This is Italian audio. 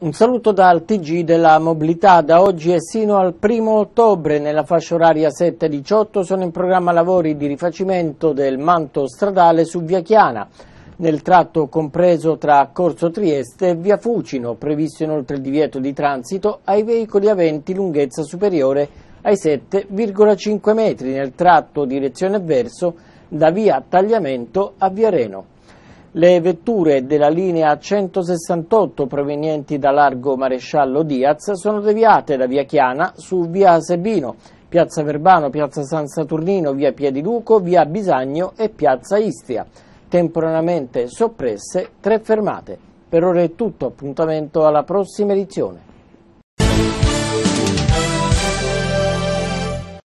Un saluto dal TG della mobilità. Da oggi e sino al primo ottobre nella fascia oraria 7-18 sono in programma lavori di rifacimento del manto stradale su Via Chiana, nel tratto compreso tra Corso Trieste e Via Fucino, previsto inoltre il divieto di transito ai veicoli aventi lunghezza superiore ai 7,5 metri nel tratto direzione verso da Via Tagliamento a Via Reno. Le vetture della linea 168 provenienti da Largo Maresciallo Diaz sono deviate da Via Chiana su Via Sebino, Piazza Verbano, Piazza San Saturnino, Via Piediluco, Via Bisagno e Piazza Istria. Temporaneamente soppresse tre fermate. Per ora è tutto, appuntamento alla prossima edizione.